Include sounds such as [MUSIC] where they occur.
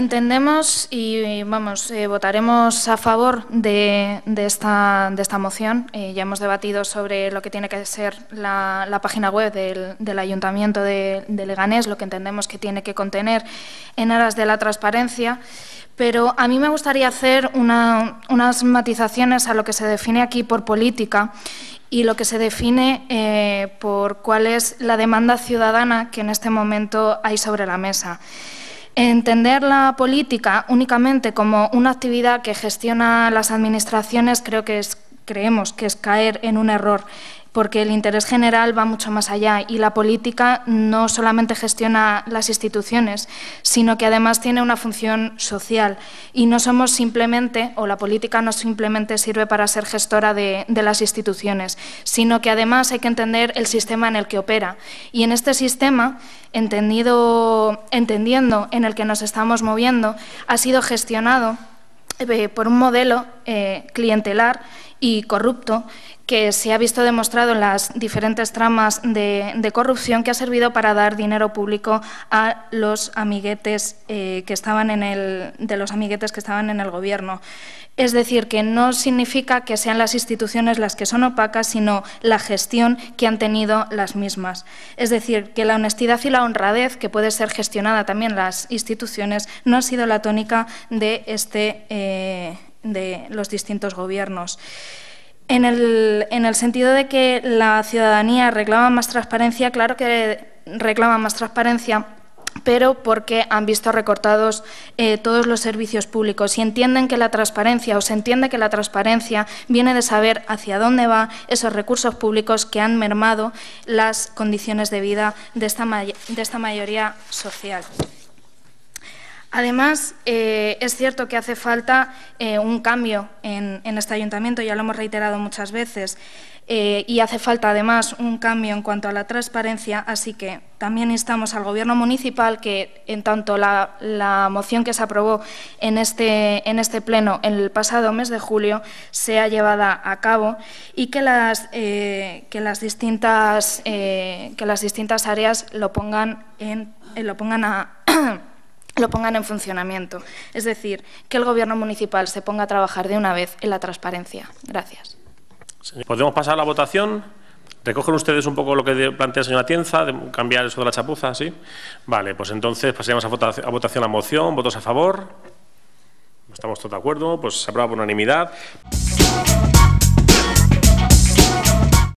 entendemos y vamos, eh, votaremos a favor de, esta, moción. Eh, ya hemos debatido sobre lo que tiene que ser la, página web del, Ayuntamiento de, Leganés, lo que entendemos que tiene que contener en aras de la transparencia. Pero a mí me gustaría hacer una, unas matizaciones a lo que se define aquí por política y lo que se define eh, por cuál es la demanda ciudadana que en este momento hay sobre la mesa. Entender la política únicamente como una actividad que gestiona las administraciones creo que es creemos que es caer en un error porque el interés general va mucho más allá y la política no solamente gestiona las instituciones, sino que además tiene una función social y no somos simplemente, o la política no simplemente sirve para ser gestora de, las instituciones, sino que además hay que entender el sistema en el que opera. Y en este sistema, entendiendo en el que nos estamos moviendo, ha sido gestionado eh, por un modelo eh, clientelar y corrupto que se ha visto demostrado en las diferentes tramas de, corrupción que ha servido para dar dinero público a los amiguetes eh, que estaban en el, de los amiguetes que estaban en el gobierno. Es decir, que no significa que sean las instituciones las que son opacas, sino la gestión que han tenido las mismas. Es decir, que la honestidad y la honradez, que puede ser gestionada también las instituciones, no ha sido la tónica de este. Eh, de los distintos gobiernos. En el, sentido de que la ciudadanía reclama más transparencia, claro que reclama más transparencia, pero porque han visto recortados eh, todos los servicios públicos y entienden que la transparencia o se entiende que la transparencia viene de saber hacia dónde van esos recursos públicos que han mermado las condiciones de vida de de esta mayoría social. Además, eh, es cierto que hace falta eh, un cambio en, este ayuntamiento, ya lo hemos reiterado muchas veces, eh, y hace falta además un cambio en cuanto a la transparencia, así que también instamos al Gobierno municipal que, en tanto la, moción que se aprobó en este, en este pleno el pasado mes de julio sea llevada a cabo y que las, que las, distintas, que las distintas áreas lo pongan, en, lo pongan a [CLEARS THROAT] lo pongan en funcionamiento. Es decir, que el Gobierno municipal se ponga a trabajar de una vez en la transparencia. Gracias. ¿Podemos pasar a la votación? ¿Recogen ustedes un poco lo que plantea la señora Tienza, de cambiar eso de la chapuza? ¿Sí? Vale, pues entonces pasaremos a votación a, votación moción. ¿Votos a favor? ¿Estamos todos de acuerdo? Pues se aprueba por unanimidad.